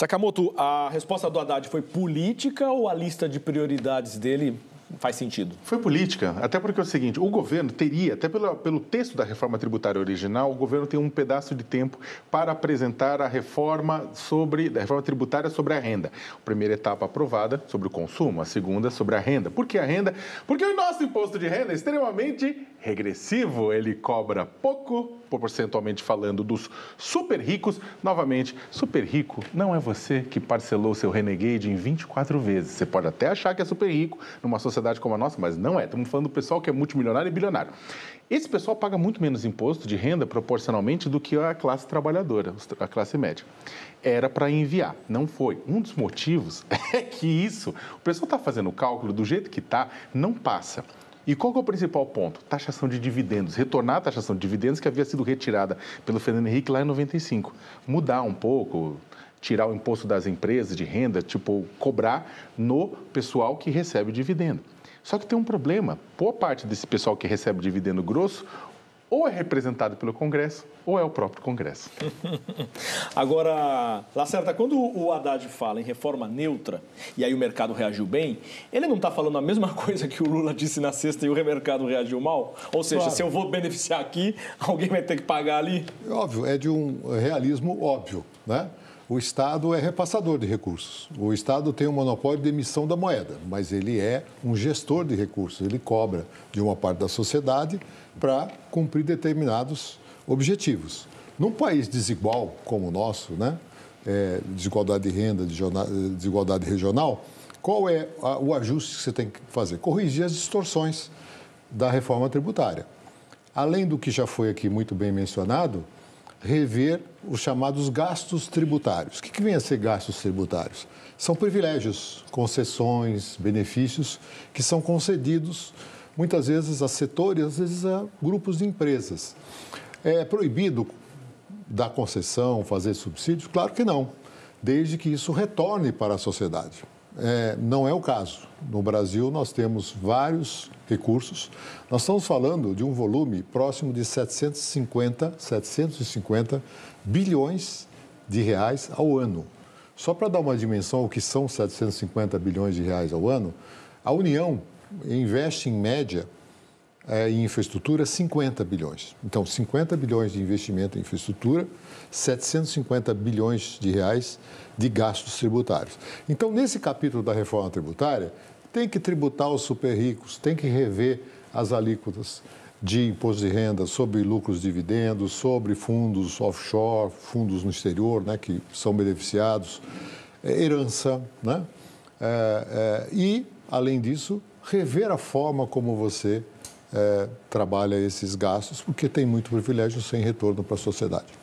Sakamoto, a resposta do Haddad foi política ou a lista de prioridades dele faz sentido? Foi política, até porque é o seguinte, o governo teria, até pelo, pelo texto da reforma tributária original, o governo tem um pedaço de tempo para apresentar a reforma sobre a reforma tributária sobre a renda. A primeira etapa aprovada sobre o consumo, a segunda sobre a renda. Por que a renda? Porque o nosso imposto de renda é extremamente regressivo, ele cobra pouco, proporcionalmente falando, dos super ricos. Novamente, super rico não é você que parcelou seu Renegade em 24 vezes. Você pode até achar que é super rico numa sociedade como a nossa, mas não é. Estamos falando do pessoal que é multimilionário e bilionário. Esse pessoal paga muito menos imposto de renda proporcionalmente do que a classe trabalhadora, a classe média. Era para enviar, não foi. Um dos motivos é que isso, o pessoal está fazendo o cálculo do jeito que está, não passa. E qual é o principal ponto? Taxação de dividendos, retornar a taxação de dividendos que havia sido retirada pelo Fernando Henrique lá em 95. Mudar um pouco, tirar o imposto das empresas de renda, tipo, cobrar no pessoal que recebe o dividendo. Só que tem um problema. Boa parte desse pessoal que recebe dividendo grosso ou é representado pelo Congresso ou é o próprio Congresso. Agora, Lacerda, quando o Haddad fala em reforma neutra e aí o mercado reagiu bem, ele não está falando a mesma coisa que o Lula disse na sexta e o mercado reagiu mal? Ou seja, claro. se eu vou beneficiar aqui, alguém vai ter que pagar ali? É óbvio, é de um realismo óbvio, né? O Estado é repassador de recursos. O Estado tem o um monopólio de emissão da moeda, mas ele é um gestor de recursos. Ele cobra de uma parte da sociedade para cumprir determinados objetivos. Num país desigual como o nosso, né? É, desigualdade de renda, eh, desigualdade regional, qual é a, o ajuste que você tem que fazer? Corrigir as distorções da reforma tributária. Além do que já foi aqui muito bem mencionado, rever os chamados gastos tributários. O que, que vem a ser gastos tributários? São privilégios, concessões, benefícios que são concedidos muitas vezes a setores, às vezes a grupos de empresas. É proibido dar concessão, fazer subsídios? Claro que não, desde que isso retorne para a sociedade é, não é o caso. No Brasil, nós temos vários recursos. Nós estamos falando de um volume próximo de 750, 750 bilhões de reais ao ano. Só para dar uma dimensão o que são 750 bilhões de reais ao ano, a União investe em média é, em infraestrutura 50 bilhões. Então, 50 bilhões de investimento em infraestrutura, 750 bilhões de reais de gastos tributários. Então, nesse capítulo da reforma tributária, tem que tributar os super ricos, tem que rever as alíquotas de imposto de renda sobre lucros dividendos, sobre fundos offshore, fundos no exterior, né, que são beneficiados, é, herança, né? É, é, e, além disso, rever a forma como você é, trabalha esses gastos, porque tem muito privilégio sem retorno para a sociedade.